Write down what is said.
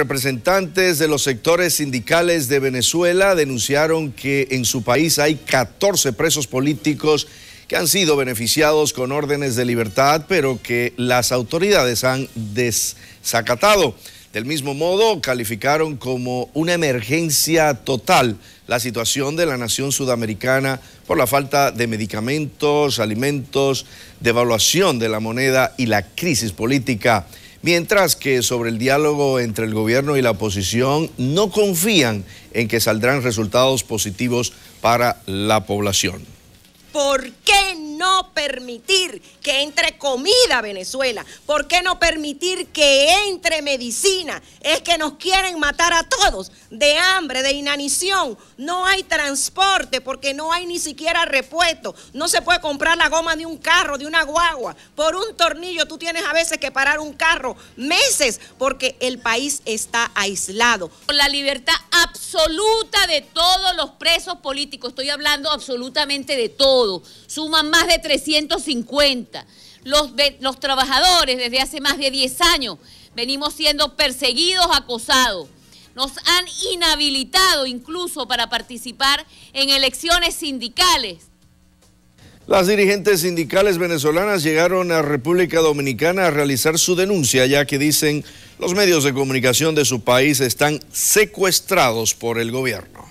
representantes de los sectores sindicales de Venezuela denunciaron que en su país hay 14 presos políticos que han sido beneficiados con órdenes de libertad, pero que las autoridades han desacatado. Del mismo modo, calificaron como una emergencia total la situación de la nación sudamericana por la falta de medicamentos, alimentos, devaluación de la moneda y la crisis política mientras que sobre el diálogo entre el gobierno y la oposición no confían en que saldrán resultados positivos para la población. ¿Por qué permitir que entre comida a Venezuela? ¿Por qué no permitir que entre medicina? Es que nos quieren matar a todos de hambre, de inanición. No hay transporte porque no hay ni siquiera repuesto. No se puede comprar la goma de un carro, de una guagua. Por un tornillo tú tienes a veces que parar un carro meses porque el país está aislado. La libertad absoluta de todos los presos políticos. Estoy hablando absolutamente de todo. Suman más de 350. Los, los trabajadores desde hace más de 10 años venimos siendo perseguidos, acosados. Nos han inhabilitado incluso para participar en elecciones sindicales las dirigentes sindicales venezolanas llegaron a República Dominicana a realizar su denuncia, ya que dicen los medios de comunicación de su país están secuestrados por el gobierno.